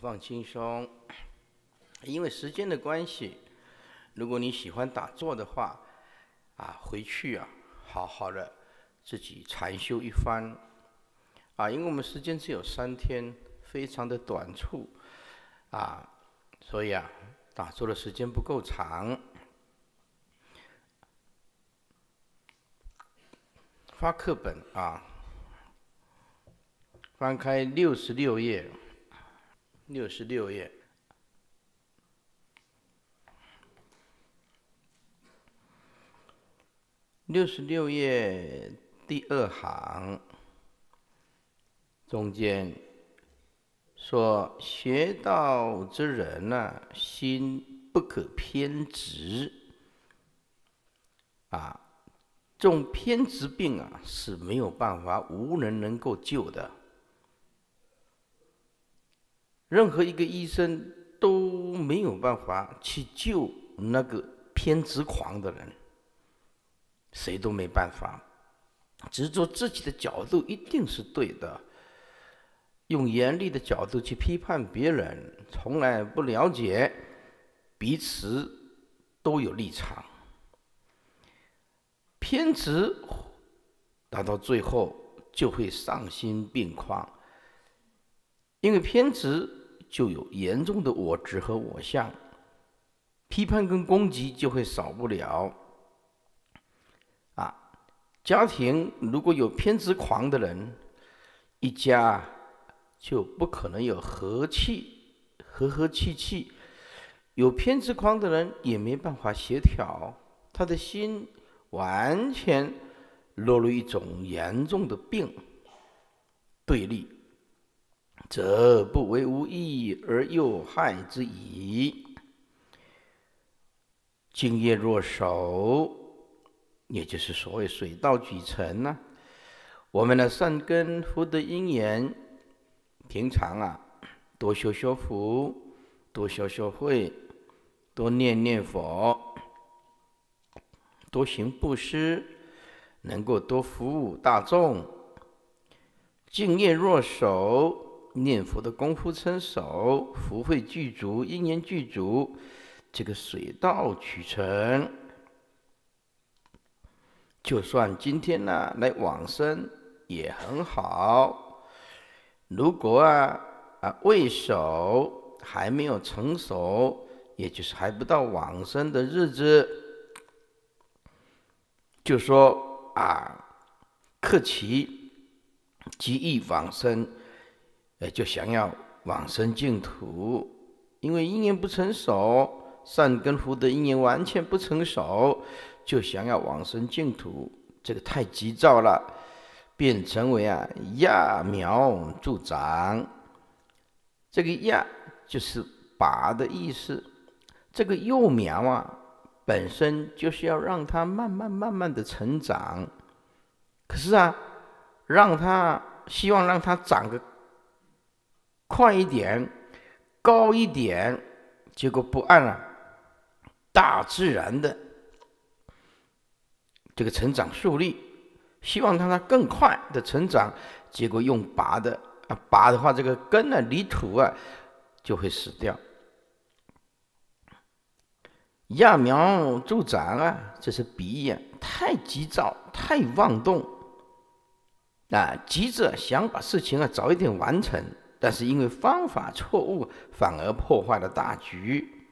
放轻松，因为时间的关系，如果你喜欢打坐的话，啊，回去啊，好好的自己禅修一番，啊，因为我们时间只有三天，非常的短促，啊，所以啊，打坐的时间不够长。发课本啊，翻开六十六页。六十六页，六十六页第二行中间说，学道之人呢，心不可偏执啊，这种偏执病啊，是没有办法，无人能够救的。任何一个医生都没有办法去救那个偏执狂的人，谁都没办法，执着自己的角度一定是对的，用严厉的角度去批判别人，从来不了解，彼此都有立场，偏执达到最后就会丧心病狂，因为偏执。就有严重的我执和我相，批判跟攻击就会少不了。啊，家庭如果有偏执狂的人，一家就不可能有和气，和和气气。有偏执狂的人也没办法协调，他的心完全落入一种严重的病，对立。则不为无益而又害之矣。精业若守，也就是所谓水到渠成啊。我们的善根福德因缘，平常啊，多修修福，多修修慧，多念念佛，多行布施，能够多服务大众。敬业若守。念佛的功夫成熟，福慧具足，因缘具足，这个水到渠成。就算今天呢来往生也很好。如果啊啊未熟，还没有成熟，也就是还不到往生的日子，就说啊克奇，极易往生。哎，就想要往生净土，因为因缘不成熟，善根福德因缘完全不成熟，就想要往生净土，这个太急躁了，便成为啊揠苗助长。这个揠就是拔的意思，这个幼苗啊本身就是要让它慢慢慢慢的成长，可是啊，让它希望让它长个。快一点，高一点，结果不按啊，大自然的这个成长速率，希望让它更快的成长，结果用拔的啊，拔的话，这个根呢离土啊就会死掉，揠苗助长啊，这是鼻炎，太急躁，太妄动，啊，急着想把事情啊早一点完成。但是因为方法错误，反而破坏了大局。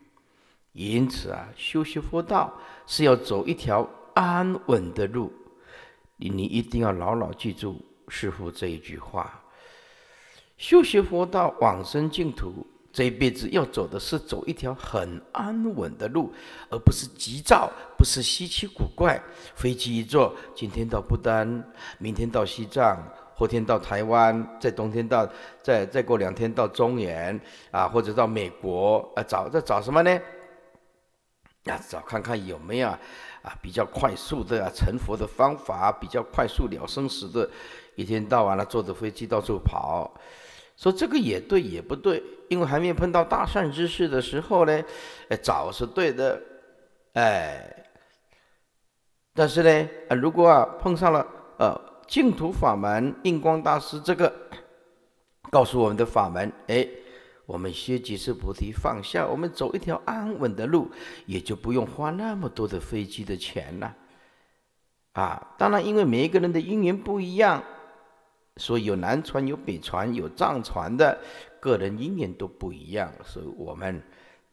因此啊，修学佛道是要走一条安稳的路，你你一定要牢牢记住师父这一句话：修学佛道往生净土，这一辈子要走的是走一条很安稳的路，而不是急躁，不是稀奇古怪。飞机一坐，今天到不丹，明天到西藏。后天到台湾，在冬天到，再再过两天到中原啊，或者到美国啊，找在找什么呢？啊，找看看有没有啊比较快速的啊成佛的方法，比较快速了生死的。一天到晚了，坐着飞机到处跑，说这个也对，也不对，因为还没碰到大善之事的时候呢，哎，找是对的，哎，但是呢，啊，如果啊碰上了，呃。净土法门，印光大师这个告诉我们的法门，哎，我们学几世菩提放下，我们走一条安稳的路，也就不用花那么多的飞机的钱了。啊，当然，因为每一个人的因缘不一样，所以有南传、有北传、有藏传的，个人因缘都不一样，所以我们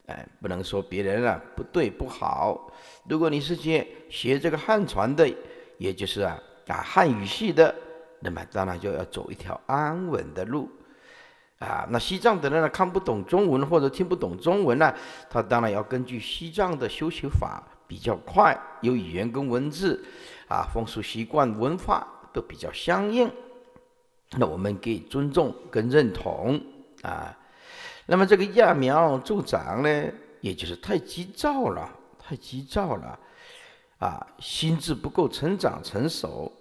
哎，不能说别人啊不对不好。如果你是学学这个汉传的，也就是啊。啊，汉语系的，那么当然就要走一条安稳的路，啊，那西藏的人呢，看不懂中文或者听不懂中文呢，他当然要根据西藏的修行法比较快，有语言跟文字，啊，风俗习惯、文化都比较相应，那我们给尊重跟认同啊，那么这个揠苗助长呢，也就是太急躁了，太急躁了。啊，心智不够，成长成熟，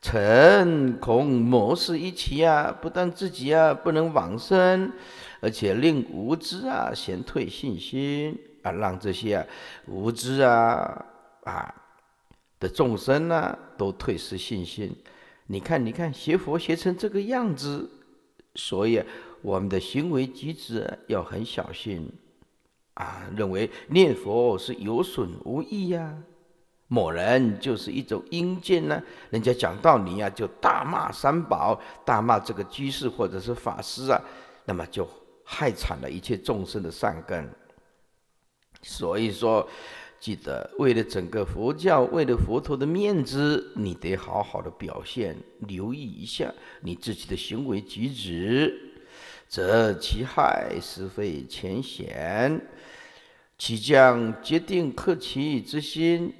成恐魔事一起啊！不但自己啊不能往生，而且令无知啊先退信心啊，让这些啊无知啊啊的众生呢都退失信心。你看，你看，学佛学成这个样子，所以我们的行为举止要很小心啊！认为念佛是有损无益呀。某人就是一种阴见呢，人家讲道理呀，就大骂三宝，大骂这个居士或者是法师啊，那么就害惨了一切众生的善根。所以说，记得为了整个佛教，为了佛陀的面子，你得好好的表现，留意一下你自己的行为举止，则其害，是非浅显，其将决定克其之心。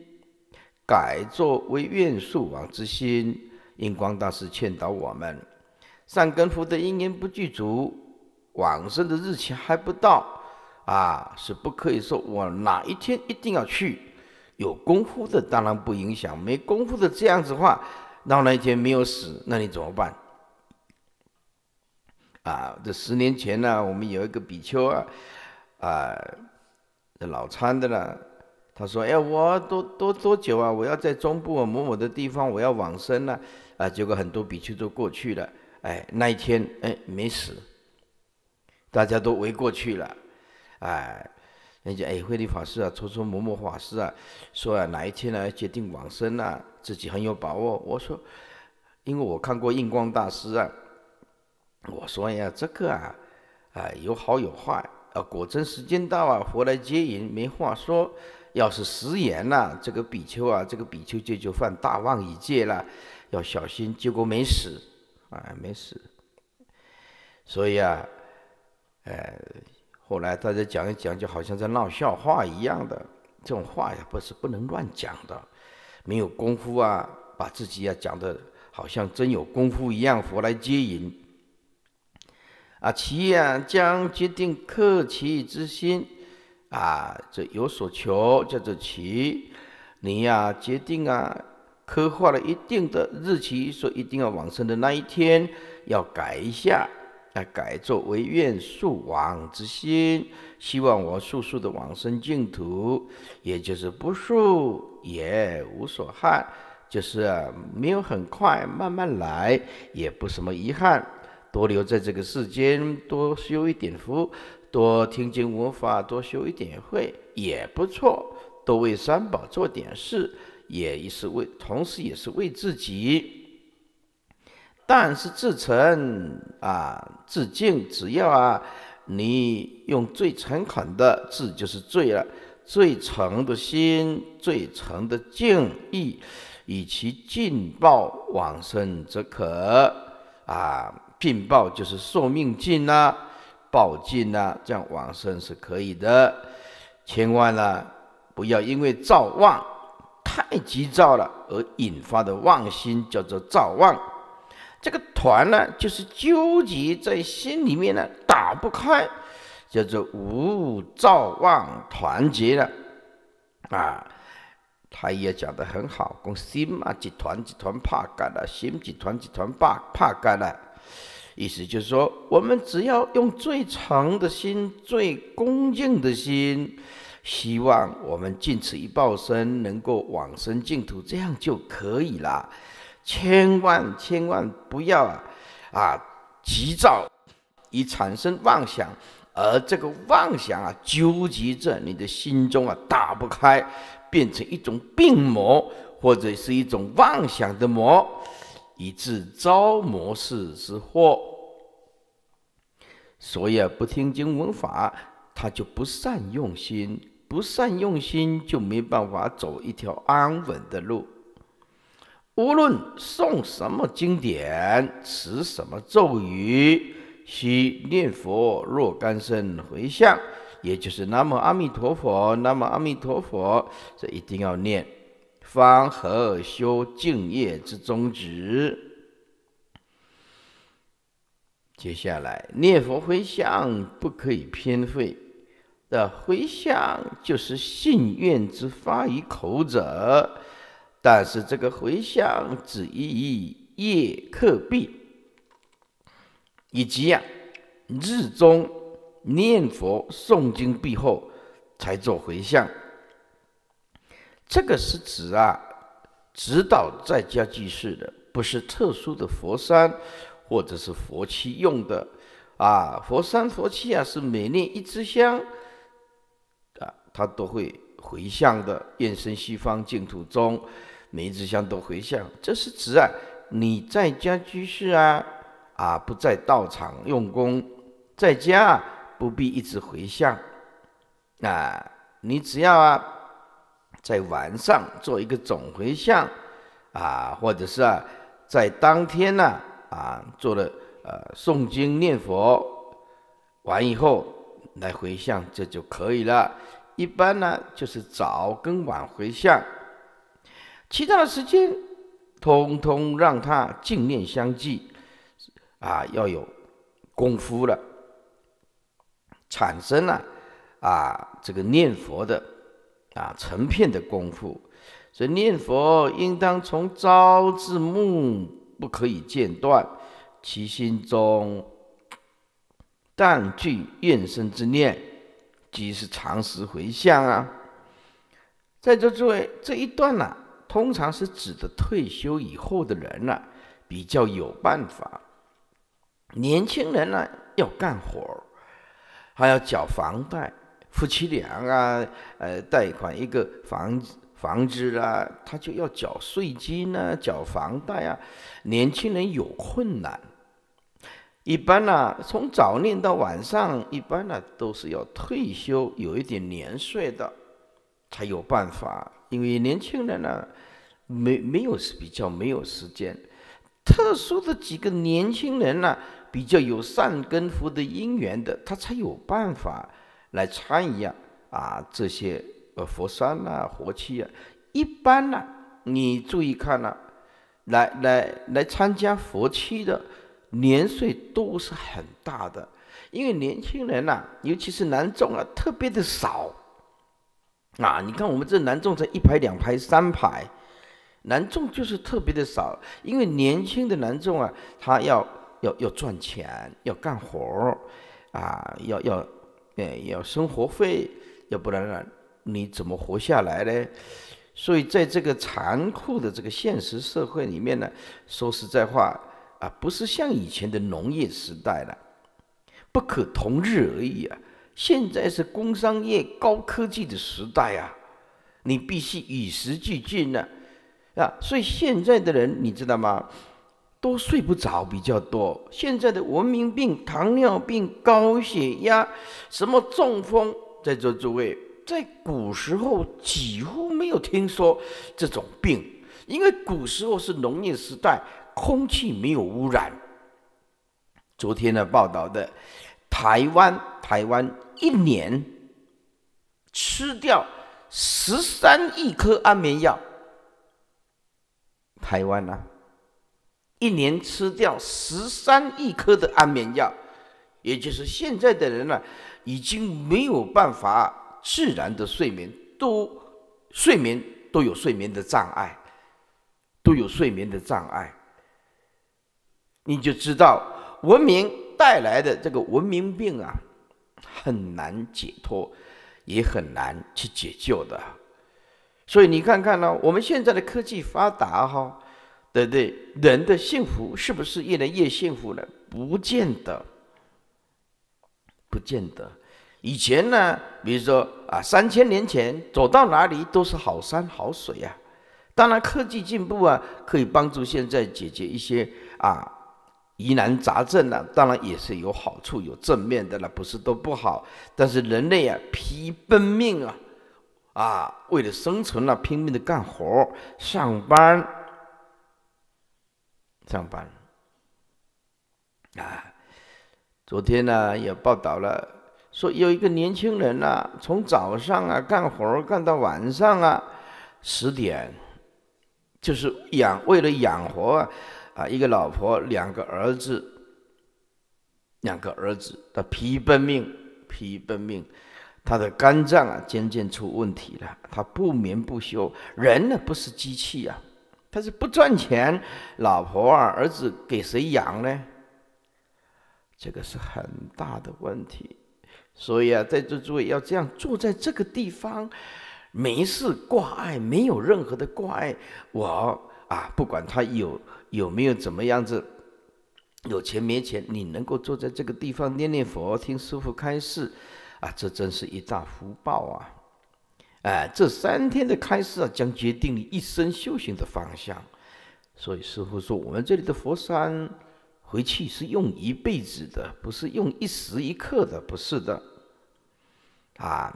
改作为愿宿王之心，印光大师劝导我们：善根福德因缘不具足，往生的日期还不到。啊，是不可以说我哪一天一定要去？有功夫的当然不影响，没功夫的这样子话，到那一天没有死，那你怎么办？啊，这十年前呢，我们有一个比丘，啊，这老参的了。他说：“哎，我多多多久啊？我要在中部某某的地方，我要往生呢？啊，结果很多比丘都过去了。哎，那一天，哎，没死，大家都围过去了。哎，人家哎，慧律法师啊，某某法师啊，说啊，哪一天呢决定往生啊，自己很有把握。我说，因为我看过印光大师啊，我说呀，这个啊，啊，有好有坏。啊，果真时间到啊，佛来接引，没话说。”要是食言了，这个比丘啊，这个比丘戒就犯大妄已戒了，要小心。结果没死，啊，没死。所以啊，呃，后来大家讲一讲，就好像在闹笑话一样的这种话呀，不是不能乱讲的，没有功夫啊，把自己啊讲的好像真有功夫一样，佛来接引啊，其啊将决定克其之心。啊，这有所求叫做祈，你呀决定啊，刻画了一定的日期，说一定要往生的那一天，要改一下，来改作为愿速往之心，希望我速速的往生净土，也就是不速也无所憾，就是没有很快，慢慢来，也不什么遗憾，多留在这个世间，多修一点福。多听经闻法，多修一点慧也不错；多为三宝做点事，也是为，同时也是为自己。但是至诚啊，自敬，只要啊，你用最诚恳的至，就是最了；最诚的心，最诚的敬意，以其尽报往生则可。啊，尽报就是受命尽呐。暴进而这样往生是可以的，千万呢不要因为造妄太急躁了而引发的妄心，叫做造妄。这个团呢就是纠结在心里面呢打不开，叫做无造妄团结了啊。他也讲的很好，讲心嘛，集团集团怕干了，心集团集团怕怕干了。意思就是说，我们只要用最长的心、最恭敬的心，希望我们尽此一报身能够往生净土，这样就可以了。千万千万不要啊，啊急躁，以产生妄想，而这个妄想啊，纠结在你的心中啊，打不开，变成一种病魔，或者是一种妄想的魔。以致招魔事之祸，所以啊，不听经闻法，他就不善用心，不善用心就没办法走一条安稳的路。无论诵什么经典，持什么咒语，须念佛若干声回向，也就是南无阿弥陀佛，南无阿弥陀佛，这一定要念。方合修敬业之宗旨。接下来，念佛回向不可以偏废。的回向就是信愿之发于口者，但是这个回向只宜夜课毕，以及呀日中念佛诵经毕后才做回向。这个是指啊，指导在家居士的，不是特殊的佛山或者是佛七用的，啊，佛山佛七啊是每念一支香，啊，他都会回向的，愿生西方净土中，每一支香都回向，这是指啊，你在家居士啊，啊，不在道场用功，在家不必一直回向，啊，你只要啊。在晚上做一个总回向，啊，或者是啊，在当天呢，啊，做了呃诵经念佛，完以后来回向，这就可以了。一般呢就是早跟晚回向，其他的时间通通让他净念相继，啊，要有功夫了，产生了啊，这个念佛的。啊，成片的功夫，所以念佛应当从朝至暮，不可以间断，其心中，但具怨生之念，即是常时回向啊。在座诸位这一段呢，通常是指的退休以后的人呢，比较有办法，年轻人呢要干活还要缴房贷。夫妻俩啊，呃，贷款一个房子，房子啊，他就要缴税金啊，缴房贷啊。年轻人有困难，一般呢，从早恋到晚上，一般呢都是要退休，有一点年岁的才有办法。因为年轻人呢，没没有比较没有时间，特殊的几个年轻人呢，比较有善根福的因缘的，他才有办法。来参一样啊，这些呃，佛山呐，佛七啊，一般呢，你注意看了，来来来参加佛七的年岁都是很大的，因为年轻人呐，尤其是男众啊，特别的少啊。你看我们这男众才一排、两排、三排，男众就是特别的少，因为年轻的男众啊，他要要要赚钱，要干活啊，要要。哎，要生活费，要不然呢，你怎么活下来呢？所以在这个残酷的这个现实社会里面呢，说实在话啊，不是像以前的农业时代了，不可同日而语啊。现在是工商业高科技的时代啊，你必须与时俱进呢，啊，所以现在的人，你知道吗？都睡不着比较多。现在的文明病，糖尿病、高血压，什么中风，在座诸位，在古时候几乎没有听说这种病，因为古时候是农业时代，空气没有污染。昨天呢报道的，台湾，台湾一年吃掉十三亿颗安眠药，台湾呢？一年吃掉十三亿颗的安眠药，也就是现在的人呢，已经没有办法自然的睡眠，都睡眠都有睡眠的障碍，都有睡眠的障碍。你就知道文明带来的这个文明病啊，很难解脱，也很难去解救的。所以你看看呢，我们现在的科技发达哈。对不对？人的幸福是不是越来越幸福了？不见得，不见得。以前呢，比如说啊，三千年前走到哪里都是好山好水呀。当然科技进步啊，可以帮助现在解决一些啊疑难杂症啊。当然也是有好处、有正面的了，不是都不好。但是人类啊，疲奔命啊，啊，为了生存啊，拼命的干活、上班。上班啊！昨天呢也报道了，说有一个年轻人呢，从早上啊干活干到晚上啊十点，就是养为了养活啊啊一个老婆两个儿子，两个儿子他疲于奔命，疲于奔命，他的肝脏啊渐渐出问题了，他不眠不休，人呢不是机器啊，他是不赚钱，老婆啊，儿子给谁养呢？这个是很大的问题。所以啊，在座诸位要这样坐在这个地方，没事挂碍，没有任何的挂碍。我啊，不管他有有没有怎么样子，有钱没钱，你能够坐在这个地方念念佛，听师傅开示，啊，这真是一大福报啊！哎，这三天的开示啊，将决定你一生修行的方向。所以师父说，我们这里的佛山回去是用一辈子的，不是用一时一刻的，不是的。啊，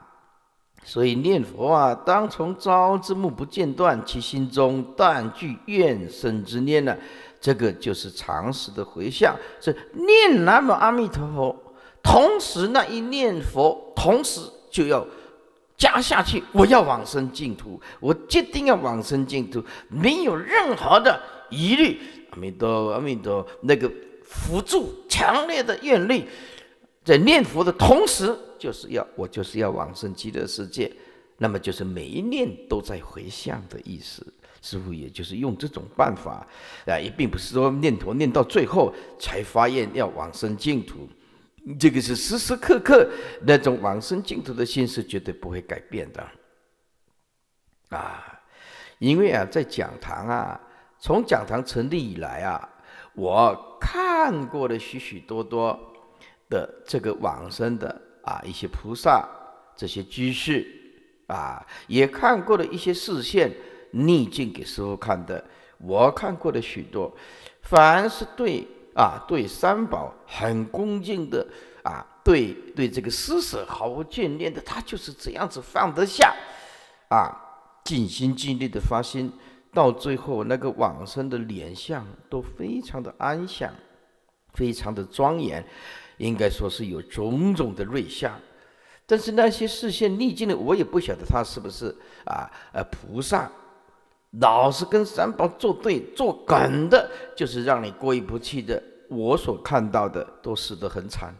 所以念佛啊，当从朝至暮不间断，其心中断具怨生之念呢，这个就是常识的回向。这念南无阿弥陀佛，同时那一念佛，同时就要。加下去，我要往生净土，我决定要往生净土，没有任何的疑虑。阿弥陀，阿弥陀，那个辅助强烈的愿力，在念佛的同时，就是要我就是要往生极乐世界。那么就是每一念都在回向的意思。师傅也就是用这种办法，啊，也并不是说念头念到最后才发愿要往生净土。这个是时时刻刻那种往生净土的心是绝对不会改变的，啊，因为啊，在讲堂啊，从讲堂成立以来啊，我看过了许许多多的这个往生的啊一些菩萨这些居士啊，也看过了一些视线逆境给师父看的，我看过了许多，凡是对。啊，对三宝很恭敬的啊，对对这个施舍毫无眷恋的，他就是这样子放得下，啊，尽心尽力的发心，到最后那个往生的脸相都非常的安详，非常的庄严，应该说是有种种的瑞相，但是那些视线逆境的，我也不晓得他是不是啊呃菩萨。老是跟三宝作对、作梗的，就是让你过意不去的。我所看到的都死得很惨。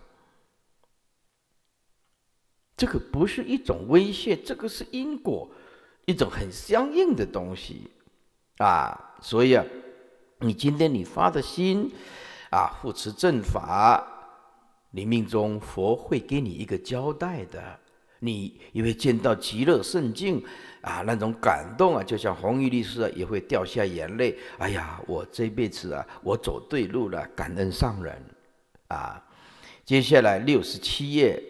这个不是一种威胁，这个是因果，一种很相应的东西，啊！所以啊，你今天你发的心，啊，护持正法，你命中佛会给你一个交代的。你因为见到极乐圣境，啊，那种感动啊，就像红玉律师啊，也会掉下眼泪。哎呀，我这辈子啊，我走对路了，感恩上人，啊。接下来六十七页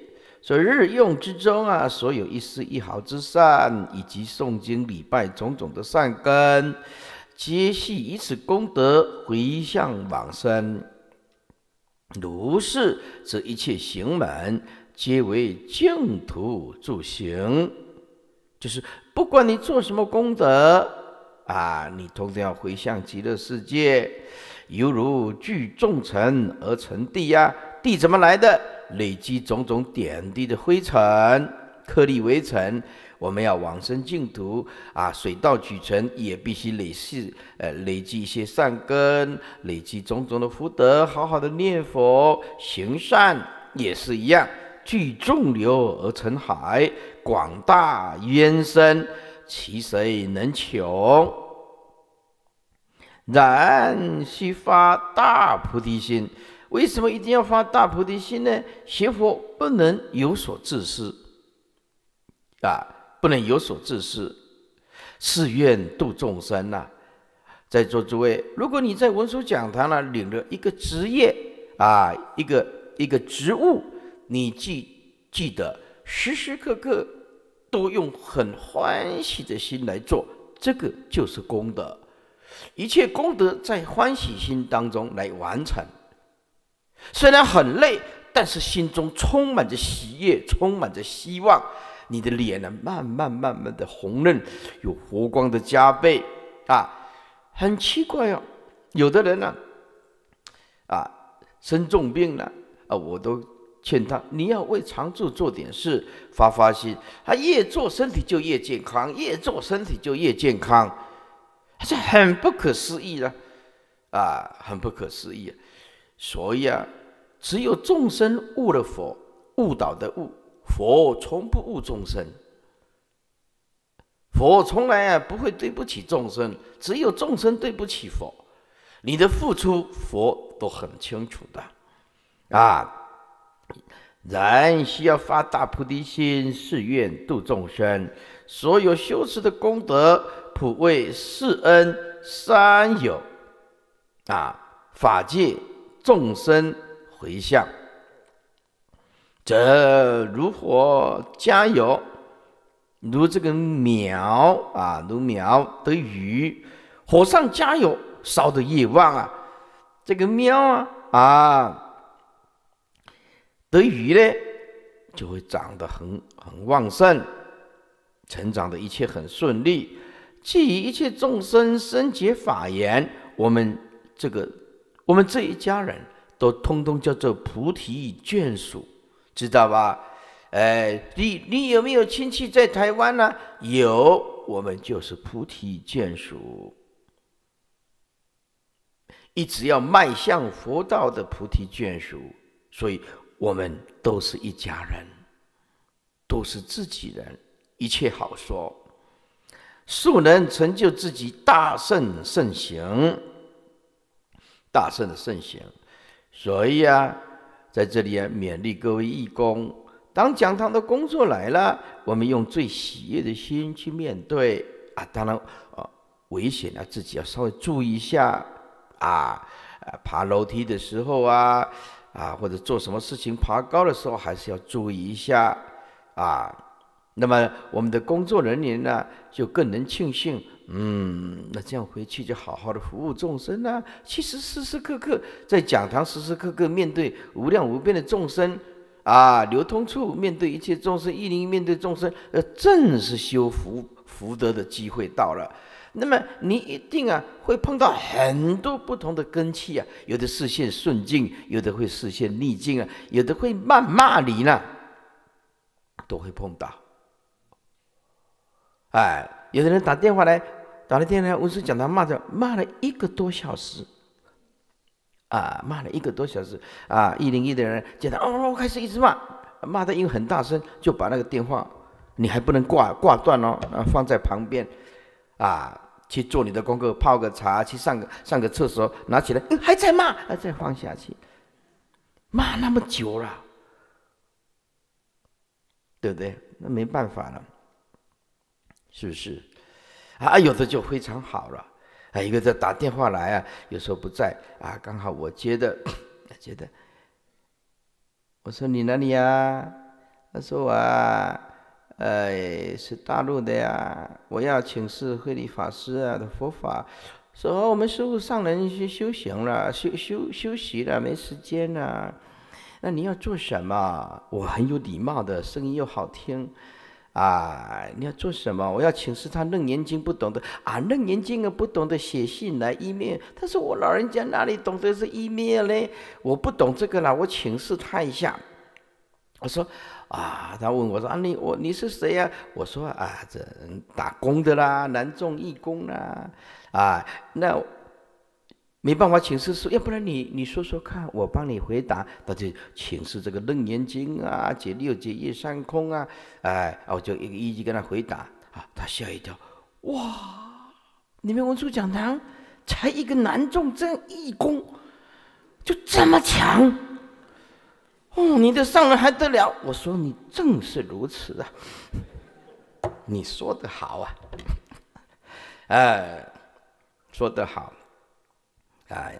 说，日用之中啊，所有一丝一毫之善，以及诵经礼拜种种的善根，皆系以此功德回向往生。如是，则一切行门。皆为净土助行，就是不管你做什么功德啊，你同要回向极乐世界，犹如聚众尘而成地呀。地怎么来的？累积种种点滴的灰尘颗粒为尘。我们要往生净土啊，水到渠成，也必须累世呃累积一些善根，累积种种的福德。好好的念佛、行善也是一样。聚众流而成海，广大渊深，其谁能穷？然须发大菩提心。为什么一定要发大菩提心呢？学佛不能有所自私啊，不能有所自私，是愿度众生呐。在座诸位，如果你在文殊讲堂呢，领了一个职业啊，一个一个职务。你记记得，时时刻刻都用很欢喜的心来做，这个就是功德。一切功德在欢喜心当中来完成。虽然很累，但是心中充满着喜悦，充满着希望。你的脸呢，慢慢慢慢的红润，有佛光的加倍啊。很奇怪哦。有的人呢，啊，生重病了啊，我都。劝他，你要为常住做点事，发发心。他越做身体就越健康，越做身体就越健康。这很不可思议了，啊，很不可思议。所以啊，只有众生误了佛，误导的误。佛从不误众生，佛从来啊不会对不起众生。只有众生对不起佛。你的付出，佛都很清楚的，啊。然需要发大菩提心，誓愿度众生，所有修持的功德、普为四恩三有啊法界众生回向，则如火加油，如这个苗啊，如苗得雨，火上加油，烧得越旺啊，这个苗啊啊。得鱼呢，就会长得很很旺盛，成长的一切很顺利。基于一切众生生解法言，我们这个我们这一家人都通通叫做菩提眷属，知道吧？哎，你你有没有亲戚在台湾呢？有，我们就是菩提眷属，一直要迈向佛道的菩提眷属，所以。我们都是一家人，都是自己人，一切好说。素能成就自己，大圣圣行，大圣的圣行。所以啊，在这里啊，勉励各位义工，当讲堂的工作来了，我们用最喜悦的心去面对。啊，当然，啊，危险啊，自己要稍微注意一下。啊，爬楼梯的时候啊。啊，或者做什么事情，爬高的时候还是要注意一下啊。那么我们的工作人员呢，就更能庆幸，嗯，那这样回去就好好的服务众生呢，其实时时刻刻在讲堂，时时刻刻面对无量无边的众生啊，流通处面对一切众生，一林面对众生，呃，正是修福福德的机会到了。那么你一定啊会碰到很多不同的根器啊，有的视线顺境，有的会视线逆境啊，有的会骂骂你呢，都会碰到。哎，有的人打电话来，打了电话，我是讲他骂着骂了一个多小时，啊，骂了一个多小时啊，一零一的人见他哦，开始一直骂，骂的又很大声，就把那个电话你还不能挂挂断哦，啊，放在旁边。啊，去做你的功课，泡个茶，去上个上个厕所，拿起来，嗯，还在骂，还在放下去，骂那么久了，对不对？那没办法了，是不是？啊，有的就非常好了，啊，一个在打电话来啊，有时候不在啊，刚好我接的，接 的，我说你哪里啊？他说啊。呃，是大陆的呀。我要请示慧理法师啊的佛法，说我们师傅上人去修行了，休休休息了，没时间了。那你要做什么？我很有礼貌的，声音又好听啊。你要做什么？我要请示他。楞严经不懂的啊，楞严经啊不懂得写信来 email。他说我老人家哪里懂得是 email 嘞？我不懂这个了，我请示他一下。我说。啊，他问我说：“啊，你我你是谁呀？”我说：“啊，这打工的啦，南中义工啦，啊，那没办法请示说，要不然你你说说看，我帮你回答。”他就请示这个楞严经啊，解六解义三空啊，哎，我就一一句跟他回答，啊，他吓一跳，哇，你们文殊讲堂才一个南中正义工就这么强。哦，你的上人还得了？我说你正是如此啊！你说的好啊，哎，说得好，哎，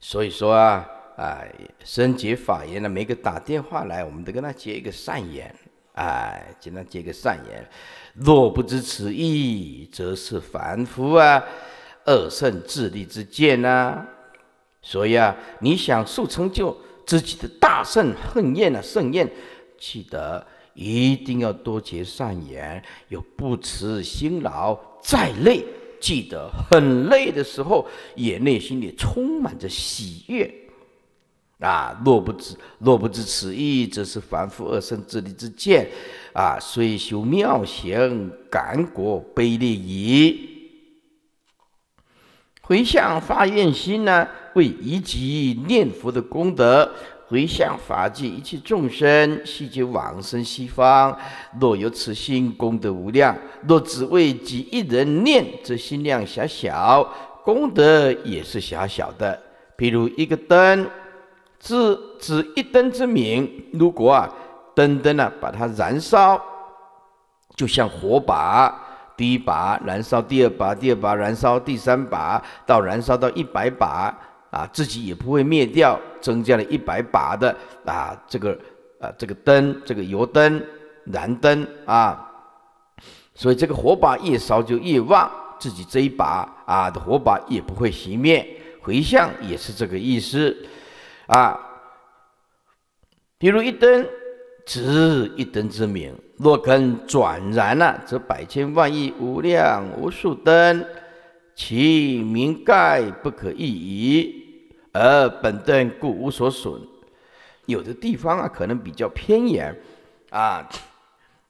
所以说啊，哎，升级法言呢，每个打电话来，我们都跟他接一个善言，哎，尽量接个善言。若不知此意，则是凡夫啊，恶胜智力之见呐。所以啊，你想速成就？自己的大胜恨厌啊，盛宴，记得一定要多结善缘，有不辞辛劳，再累记得很累的时候，也内心里充满着喜悦，啊，若不知若不知此意，则是凡夫二圣之理之见，啊，虽修妙行，感果卑劣矣。回向发愿心呢，为一己念佛的功德；回向法界一切众生，悉皆往生西方。若有此心，功德无量。若只为己一人念，则心量狭小，功德也是狭小的。譬如一个灯，只只一灯之明，如果啊，灯灯呢，把它燃烧，就像火把。第一把燃烧，第二把，第二把燃烧，第三把到燃烧到一百把啊，自己也不会灭掉，增加了一百把的啊，这个啊，这个灯，这个油灯，燃灯啊，所以这个火把越烧就越旺，自己这一把啊的火把也不会熄灭。回向也是这个意思啊，比如一灯，指一灯之明。若根转燃了，则百千万亿无量无数灯，其明盖不可一矣。而本灯故无所损。有的地方啊，可能比较偏远，啊，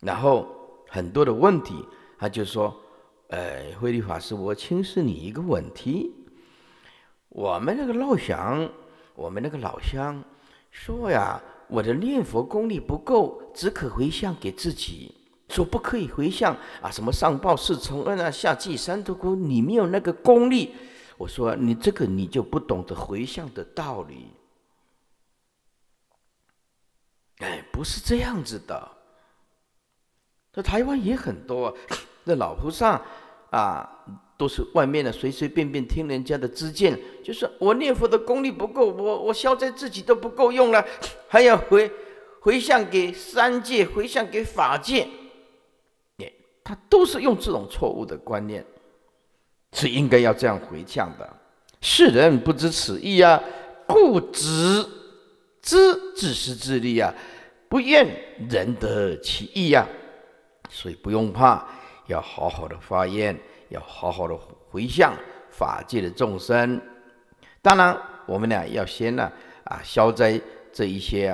然后很多的问题，他就说：“呃，慧律法师，我请示你一个问题。我们那个老乡，我们那个老乡说呀。”我的念佛功力不够，只可回向给自己，说不可以回向啊！什么上报四重恩啊，下济三途苦，你没有那个功力。我说你这个你就不懂得回向的道理。哎，不是这样子的。那台湾也很多，那老菩萨，啊。都是外面的，随随便便听人家的支见，就是我念佛的功力不够，我我消灾自己都不够用了，还要回回向给三界，回向给法界，他都是用这种错误的观念，是应该要这样回向的。世人不知此意啊，故执知自私自利啊，不愿人得其意啊，所以不用怕，要好好的发愿。要好好的回向法界的众生，当然我们俩要先呢啊消灾这一些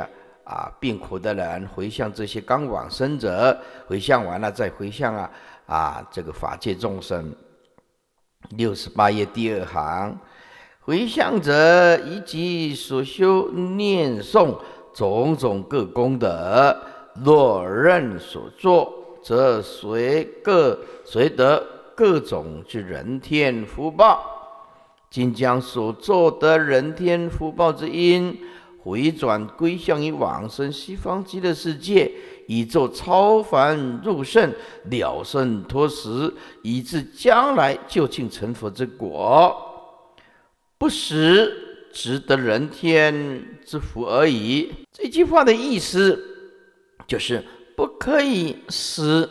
啊病苦的人，回向这些刚往生者，回向完了再回向啊啊这个法界众生。六十八页第二行，回向者以及所修念诵种种各功德，若任所作，则随各随得。各种之人天福报，今将所作得人天福报之因，回转归向于往生西方极乐世界，以作超凡入圣、了圣脱实，以至将来就近成佛之果。不实，只得人天之福而已。这句话的意思，就是不可以使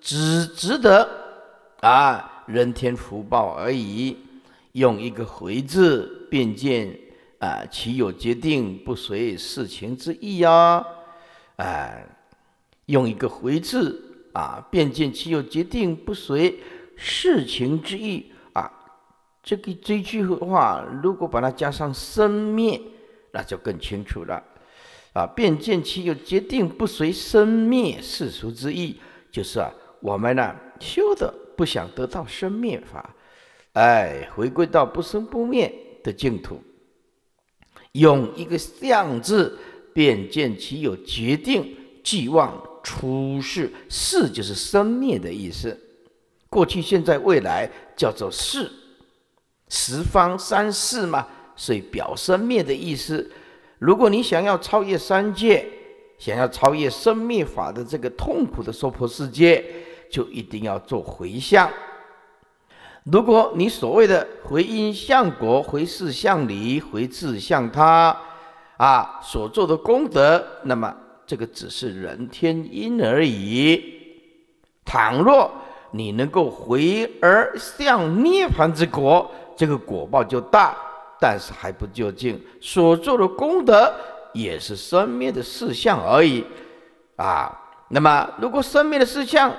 只值得。啊，人天福报而已。用一个回字，便见啊，其有决定不随事情之意呀。哎，用一个回字啊，便见其有决定不随事情之意啊。这个这句话，如果把它加上生灭，那就更清楚了。啊，便见其有决定不随生灭世俗之意，就是啊，我们呢修的。不想得到生灭法，哎，回归到不生不灭的净土。用一个“相”字，便见其有决定、寄望、出世。世就是生灭的意思，过去、现在、未来叫做世，十方三世嘛，所以表生灭的意思。如果你想要超越三界，想要超越生灭法的这个痛苦的娑婆世界。就一定要做回向。如果你所谓的回因向果、回事向理、回智向他，啊，所做的功德，那么这个只是人天因而已。倘若你能够回而向涅槃之果，这个果报就大，但是还不究竟。所做的功德也是生灭的事项而已。啊，那么如果生灭的事项，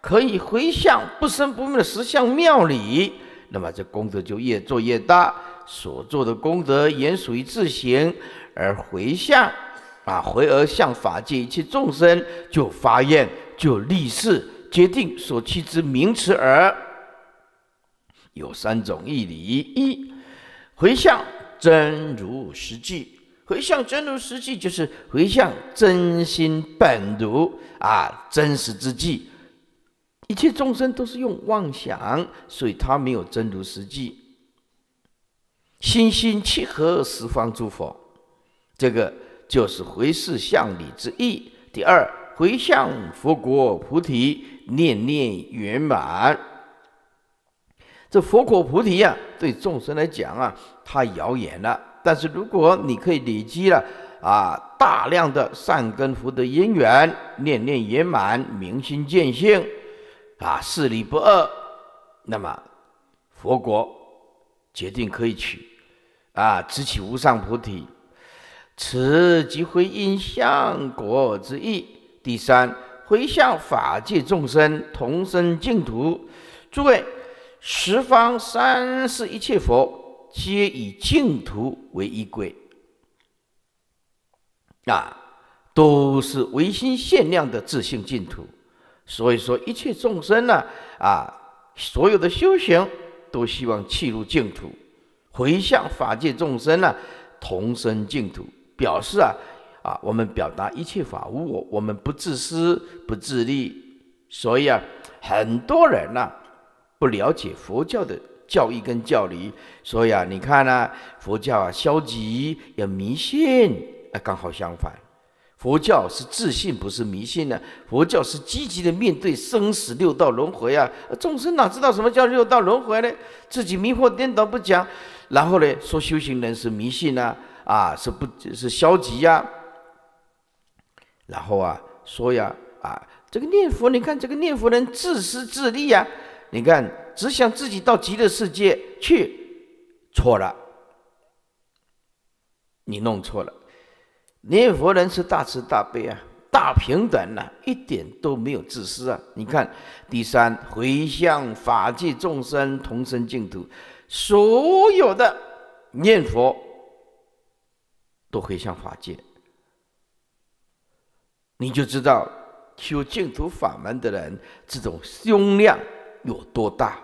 可以回向不生不灭的实相妙理，那么这功德就越做越大。所做的功德也属于自行，而回向，啊，回而向法界一切众生，就发愿，就立誓，决定所去之名词而有三种义理：一，回向真如实际；回向真如实际，就是回向真心本如啊，真实之际。一切众生都是用妄想，所以他没有真如实际。心心契合十方诸佛，这个就是回视向理之意。第二，回向佛国菩提，念念圆满。这佛果菩提呀，对众生来讲啊，太遥远了。但是如果你可以累积了啊，大量的善根福德因缘，念念圆满，明心见性。啊，势力不二，那么佛国决定可以取，啊，只起无上菩提，此即回因相国之意。第三，回向法界众生同生净土。诸位，十方三世一切佛，皆以净土为依归。啊，都是唯心限量的自性净土。所以说一切众生呢，啊，所有的修行都希望弃入净土，回向法界众生呢同生净土，表示啊，啊，我们表达一切法无我，我们不自私不自利。所以啊，很多人呢不了解佛教的教义跟教理，所以啊，你看呢，佛教啊消极要迷信，啊，刚好相反。佛教是自信，不是迷信的。佛教是积极的面对生死六道轮回呀。众生哪知道什么叫六道轮回呢？自己迷惑颠倒不讲，然后呢，说修行人是迷信呢、啊，是不，是消极呀。然后啊，说呀，啊，这个念佛，你看这个念佛人自私自利呀，你看只想自己到极乐世界去，错了，你弄错了。念佛人是大慈大悲啊，大平等呐，一点都没有自私啊。你看，第三回向法界众生同生净土，所有的念佛都回向法界，你就知道修净土法门的人这种胸量有多大。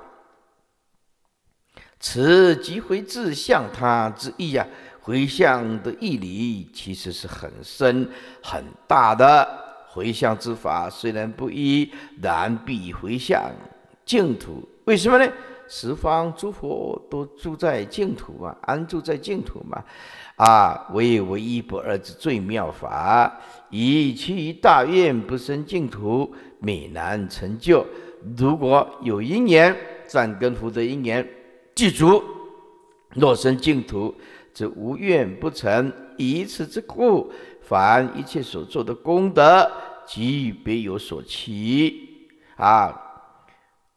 此即回自相他之意啊，回向的义理其实是很深很大的。回向之法虽然不一，然必回向净土。为什么呢？十方诸佛都住在净土嘛，安住在净土嘛。啊，唯唯一不二之最妙法。以其大愿不生净土，美难成就。如果有一年善根福德一年具足，若生净土。则无怨不成，以此之故，凡一切所做的功德，即别有所期啊，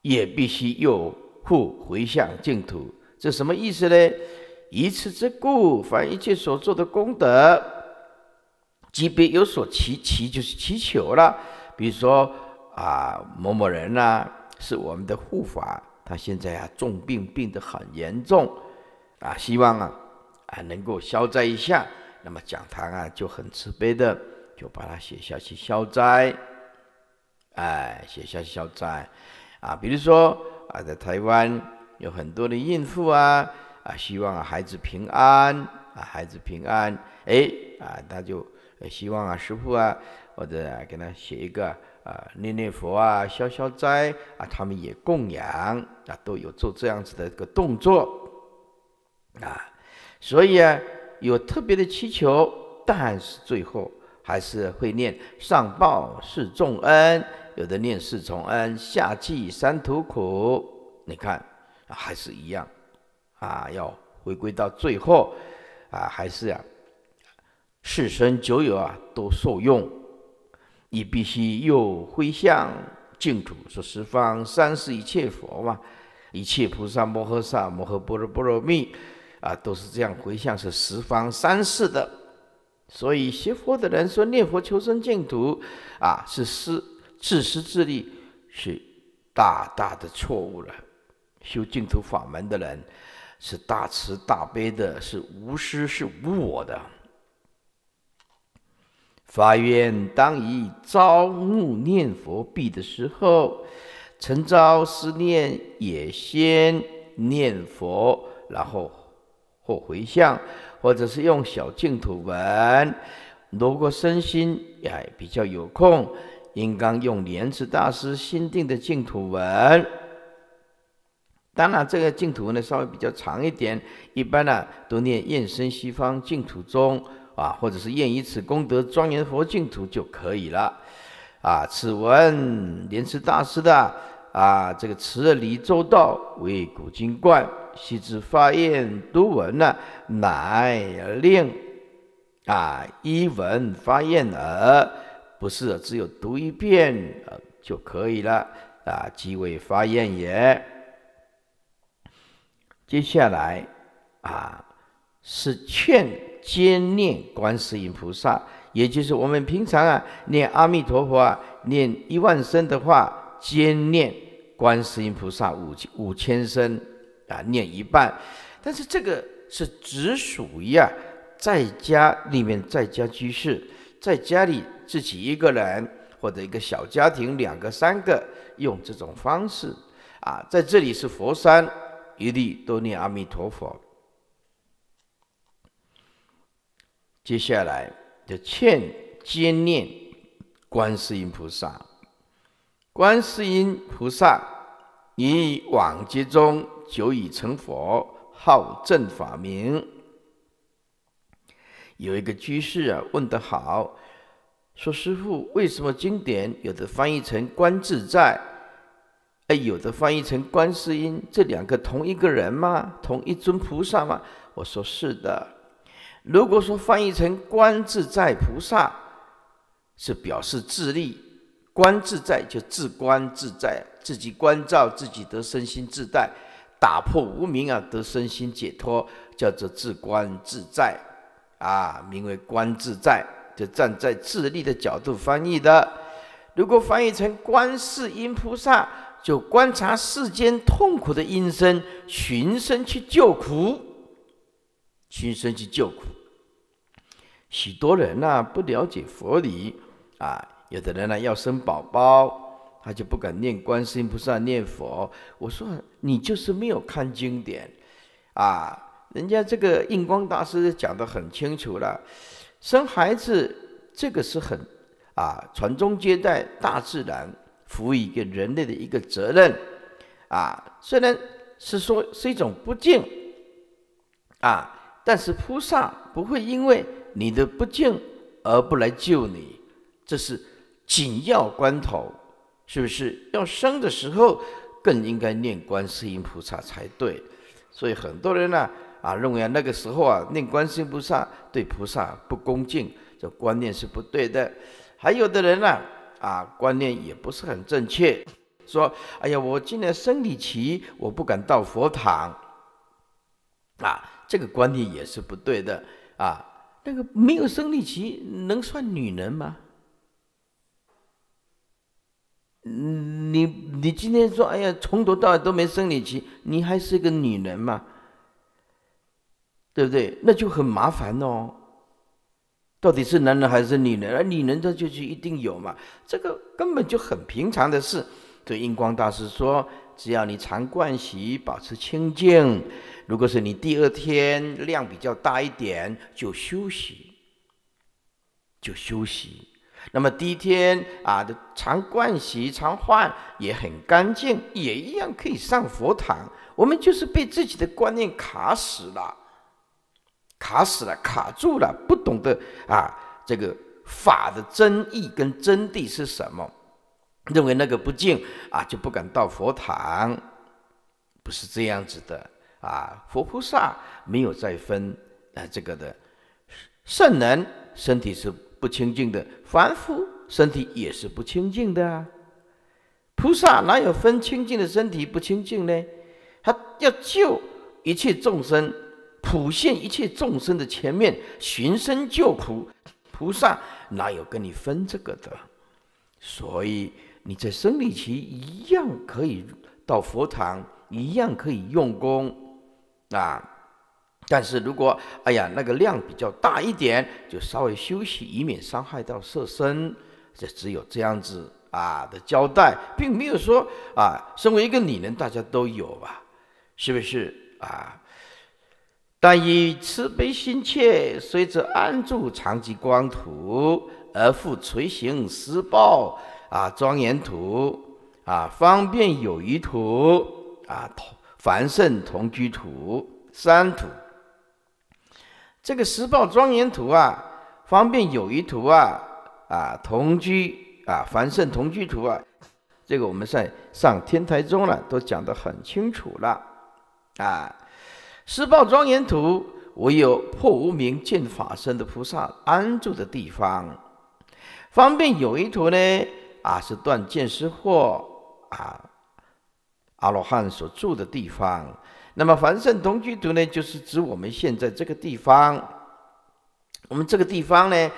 也必须又复回向净土。这什么意思呢？以此之故，凡一切所做的功德，即别有所祈，祈就是祈求了。比如说啊，某某人呐，是我们的护法，他现在啊重病病得很严重啊，希望啊。啊，能够消灾一下，那么讲堂啊就很慈悲的，就把它写下去消灾，哎，写下去消灾，啊，比如说啊，在台湾有很多的孕妇啊，啊，希望孩子平安，啊，孩子平安，哎，啊，他就希望啊，师傅啊，或者给他写一个啊，念念佛啊，消消灾，啊，他们也供养，啊，都有做这样子的一个动作，啊。所以啊，有特别的祈求，但是最后还是会念上报是重恩，有的念是重恩下济三途苦。你看，还是一样，啊，要回归到最后，啊，还是呀，世生九有啊都受用。你必须又回向净土，说十方三世一切佛嘛，一切菩萨摩诃萨摩诃般若波罗蜜。啊，都是这样回向，是十方三世的。所以学佛的人说念佛求生净土，啊，是失自私自利，是大大的错误了。修净土法门的人，是大慈大悲的，是无私，是无我的。法院当以朝暮念佛毕的时候，晨朝思念也先念佛，然后。或回向，或者是用小净土文。如果身心哎比较有空，应当用莲池大师新定的净土文。当然，这个净土文呢稍微比较长一点，一般呢都念“愿生西方净土中”，啊，或者是“愿以此功德庄严佛净土”就可以了。啊，此文莲池大师的啊，这个词离周到，为古今冠。须知发愿读文呢，乃令啊一文发愿，耳，不是只有读一遍啊就可以了啊，即为发愿也。接下来啊，是劝兼念观世音菩萨，也就是我们平常啊念阿弥陀佛啊，念一万声的话，兼念观世音菩萨五千五千声。啊，念一半，但是这个是只属于啊，在家里面在家居士，在家里自己一个人或者一个小家庭两个三个用这种方式啊，在这里是佛山一律都念阿弥陀佛，接下来就欠接念观世音菩萨，观世音菩萨以往劫中。久已成佛号正法名。有一个居士啊，问得好，说：“师父，为什么经典有的翻译成观自在，哎，有的翻译成观世音？这两个同一个人吗？同一尊菩萨吗？”我说：“是的。如果说翻译成观自在菩萨，是表示自立，观自在就自观自在，自己观照自己的身心自在。”打破无明啊，得身心解脱，叫做自观自在啊，名为观自在，就站在自立的角度翻译的。如果翻译成观世音菩萨，就观察世间痛苦的音声，寻声去救苦，寻声去救苦。许多人呢不了解佛理啊，有的人呢要生宝宝。他就不敢念观世音菩萨念佛。我说你就是没有看经典啊！人家这个印光大师讲的很清楚了：生孩子这个是很啊，传宗接代、大自然赋予给人类的一个责任啊。虽然是说是一种不敬啊，但是菩萨不会因为你的不敬而不来救你，这是紧要关头。是不是要生的时候更应该念观世音菩萨才对？所以很多人呢，啊，认为啊那个时候啊念观世音菩萨对菩萨不恭敬，这观念是不对的。还有的人呢，啊，观念也不是很正确，说，哎呀，我今年生理期，我不敢到佛堂，啊，这个观念也是不对的。啊，那个没有生理期能算女人吗？你你今天说，哎呀，从头到尾都没生你气，你还是个女人嘛，对不对？那就很麻烦哦。到底是男人还是女人？而女人她就是一定有嘛，这个根本就很平常的事。对，印光大师说，只要你常盥习，保持清净。如果是你第二天量比较大一点，就休息，就休息。那么第一天啊，的常盥洗、常换，也很干净，也一样可以上佛堂。我们就是被自己的观念卡死了，卡死了、卡住了，不懂得啊，这个法的真义跟真谛是什么，认为那个不净啊，就不敢到佛堂，不是这样子的啊。佛菩萨没有再分啊，这个的圣人身体是。不清净的凡夫身体也是不清净的啊，菩萨哪有分清净的身体不清净呢？他要救一切众生，普现一切众生的前面寻声救苦，菩萨哪有跟你分这个的？所以你在生理期一样可以到佛堂，一样可以用功啊。但是如果哎呀那个量比较大一点，就稍微休息，以免伤害到色身。这只有这样子啊的交代，并没有说啊，身为一个女人，大家都有吧？是不是啊？但以慈悲心切，虽则安住常吉光土，而复垂行施报啊庄严土啊方便有余土啊同凡圣同居土三土。这个十报庄严图啊，方便有一图啊，啊同居啊，凡圣同居图啊，这个我们在上天台中呢，都讲得很清楚了啊。十报庄严图，唯有破无明见法身的菩萨安住的地方。方便有一图呢，啊是断见识惑啊。阿罗汉所住的地方，那么凡圣同居土呢，就是指我们现在这个地方。我们这个地方呢，